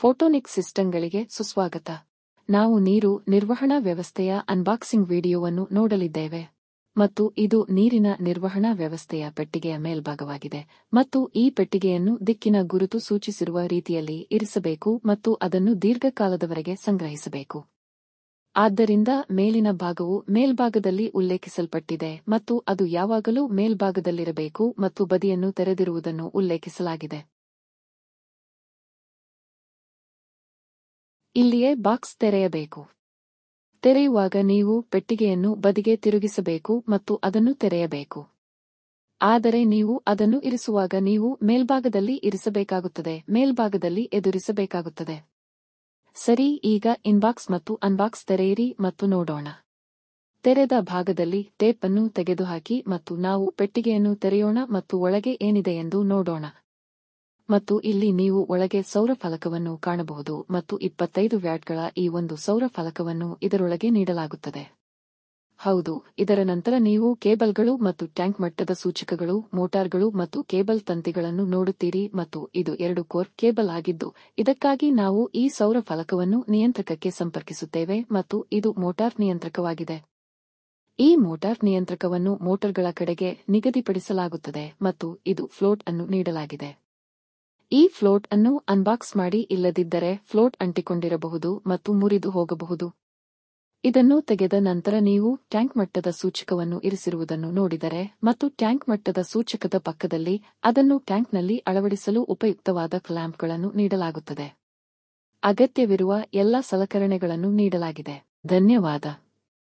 ಫೋಟೋನಿಕ್ ಸಿಸ್ಟಂಗಳಿಗೆ ಸುಸ್ವಾಗತ ನಾವು ನೀರು ನಿರ್ವಹಣಾ ವ್ಯವಸ್ಥೆಯ ಅನ್ಬಾಕ್ಸಿಂಗ್ ವಿಡಿಯೋವನ್ನು ನೋಡಲಿದ್ದೇವೆ ಮತ್ತು ಇದು ನೀರಿನ ನಿರ್ವಹಣಾ ವ್ಯವಸ್ಥೆಯ ಪೆಟ್ಟಿಗೆಯ ಮೇಲ್ಭಾಗವಾಗಿದೆ ಮತ್ತು ಈ ಪೆಟ್ಟಿಗೆಯನ್ನು ದಿಕ್ಕಿನ ಗುರುತು ಸೂಚಿಸಿರುವ ರೀತಿಯಲ್ಲಿ ಇರಿಸಬೇಕು ಮತ್ತು ಅದನ್ನು ದೀರ್ಘಕಾಲದವರೆಗೆ ಸಂಗ್ರಹಿಸಬೇಕು ಆದ್ದರಿಂದ ಮೇಲಿನ ಭಾಗವು ಮೇಲ್ಭಾಗದಲ್ಲಿ ಉಲ್ಲೇಖಿಸಲ್ಪಟ್ಟಿದೆ ಮತ್ತು ಅದು ಯಾವಾಗಲೂ ಮೇಲ್ಭಾಗದಲ್ಲಿರಬೇಕು ಮತ್ತು ಬದಿಯನ್ನು ತೆರೆದಿರುವುದನ್ನು ಉಲ್ಲೇಖಿಸಲಾಗಿದೆ ಇಲ್ಲಿಯೇ ಬಾಕ್ಸ್ ತೆರೆಯಬೇಕು ತೆರೆಯುವಾಗ ನೀವು ಪೆಟ್ಟಿಗೆಯನ್ನು ಬದಿಗೆ ತಿರುಗಿಸಬೇಕು ಮತ್ತು ಅದನ್ನು ತೆರೆಯಬೇಕು ಆದರೆ ನೀವು ಅದನ್ನು ಇರಿಸುವಾಗ ನೀವು ಮೇಲ್ಭಾಗದಲ್ಲಿ ಇರಿಸಬೇಕಾಗುತ್ತದೆ ಮೇಲ್ಭಾಗದಲ್ಲಿ ಎದುರಿಸಬೇಕಾಗುತ್ತದೆ ಸರಿ ಈಗ ಇನ್ಬಾಕ್ಸ್ ಮತ್ತು ಅನ್ಬಾಕ್ಸ್ ತೆರೆಯಿರಿ ಮತ್ತು ನೋಡೋಣ ತೆರೆದ ಭಾಗದಲ್ಲಿ ಟೇಪ್ ಅನ್ನು ತೆಗೆದುಹಾಕಿ ಮತ್ತು ನಾವು ಪೆಟ್ಟಿಗೆಯನ್ನು ತೆರೆಯೋಣ ಮತ್ತು ಒಳಗೆ ಏನಿದೆ ಎಂದು ನೋಡೋಣ ಮತ್ತು ಇಲ್ಲಿ ನೀವು ಒಳಗೆ ಸೌರ ಫಲಕವನ್ನು ಕಾಣಬಹುದು ಮತ್ತು ಇಪ್ಪತ್ತೈದು ವ್ಯಾಟ್ಗಳ ಈ ಒಂದು ಸೌರ ಫಲಕವನ್ನು ಇದರೊಳಗೆ ನೀಡಲಾಗುತ್ತದೆ ಹೌದು ಇದರ ನಂತರ ನೀವು ಕೇಬಲ್ಗಳು ಮತ್ತು ಟ್ಯಾಂಕ್ ಮಟ್ಟದ ಸೂಚಕಗಳು ಮೋಟಾರ್ಗಳು ಮತ್ತು ಕೇಬಲ್ ತಂತಿಗಳನ್ನು ನೋಡುತ್ತೀರಿ ಮತ್ತು ಇದು ಎರಡು ಕೋರ್ ಕೇಬಲ್ ಆಗಿದ್ದು ಇದಕ್ಕಾಗಿ ನಾವು ಈ ಸೌರ ಫಲಕವನ್ನು ನಿಯಂತ್ರಕಕ್ಕೆ ಸಂಪರ್ಕಿಸುತ್ತೇವೆ ಮತ್ತು ಇದು ಮೋಟಾರ್ ನಿಯಂತ್ರಕವಾಗಿದೆ ಈ ಮೋಟಾರ್ ನಿಯಂತ್ರಕವನ್ನು ಮೋಟರ್ಗಳ ಕಡೆಗೆ ನಿಗದಿಪಡಿಸಲಾಗುತ್ತದೆ ಮತ್ತು ಇದು ಫ್ಲೋಟ್ ಅನ್ನು ನೀಡಲಾಗಿದೆ ಈ ಫ್ಲೋಟ್ ಅನ್ನು ಅನ್ಬಾಕ್ಸ್ ಮಾಡಿ ಇಲ್ಲದಿದ್ದರೆ ಫ್ಲೋಟ್ ಅಂಟಿಕೊಂಡಿರಬಹುದು ಮತ್ತು ಮುರಿದು ಹೋಗಬಹುದು ಇದನ್ನು ತೆಗೆದ ನಂತರ ನೀವು ಟ್ಯಾಂಕ್ ಮಟ್ಟದ ಸೂಚಕವನ್ನು ಇರಿಸಿರುವುದನ್ನು ನೋಡಿದರೆ ಮತ್ತು ಟ್ಯಾಂಕ್ ಮಟ್ಟದ ಸೂಚಕದ ಪಕ್ಕದಲ್ಲಿ ಅದನ್ನು ಟ್ಯಾಂಕ್ನಲ್ಲಿ ಅಳವಡಿಸಲು ಉಪಯುಕ್ತವಾದ ಕ್ಲ್ಯಾಂಪ್ಗಳನ್ನು ನೀಡಲಾಗುತ್ತದೆ ಅಗತ್ಯವಿರುವ ಎಲ್ಲ ಸಲಕರಣೆಗಳನ್ನು ನೀಡಲಾಗಿದೆ ಧನ್ಯವಾದ